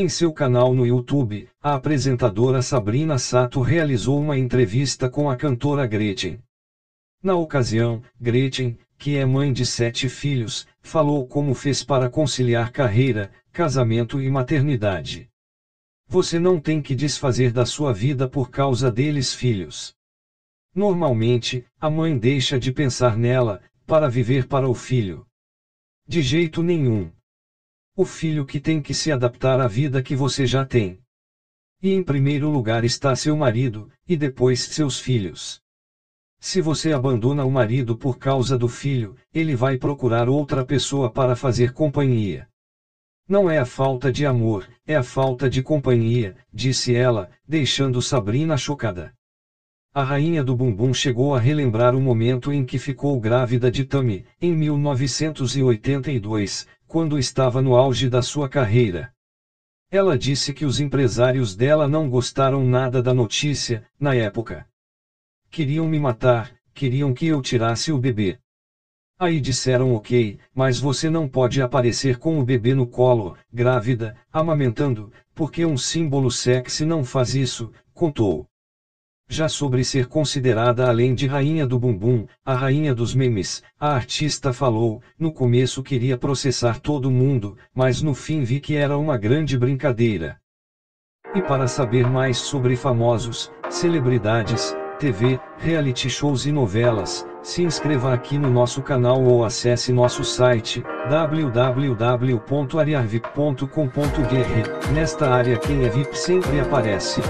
Em seu canal no YouTube, a apresentadora Sabrina Sato realizou uma entrevista com a cantora Gretchen. Na ocasião, Gretchen, que é mãe de sete filhos, falou como fez para conciliar carreira, casamento e maternidade. Você não tem que desfazer da sua vida por causa deles filhos. Normalmente, a mãe deixa de pensar nela, para viver para o filho. De jeito nenhum o filho que tem que se adaptar à vida que você já tem. E em primeiro lugar está seu marido, e depois seus filhos. Se você abandona o marido por causa do filho, ele vai procurar outra pessoa para fazer companhia. Não é a falta de amor, é a falta de companhia, disse ela, deixando Sabrina chocada. A rainha do bumbum chegou a relembrar o momento em que ficou grávida de Tammy, em 1982, quando estava no auge da sua carreira. Ela disse que os empresários dela não gostaram nada da notícia, na época. Queriam me matar, queriam que eu tirasse o bebê. Aí disseram ok, mas você não pode aparecer com o bebê no colo, grávida, amamentando, porque um símbolo sexy não faz isso, contou já sobre ser considerada além de rainha do bumbum, a rainha dos memes, a artista falou: No começo queria processar todo mundo, mas no fim vi que era uma grande brincadeira. E para saber mais sobre famosos, celebridades, TV, reality shows e novelas, se inscreva aqui no nosso canal ou acesse nosso site www.ariarvip.com.br. Nesta área quem é VIP sempre aparece.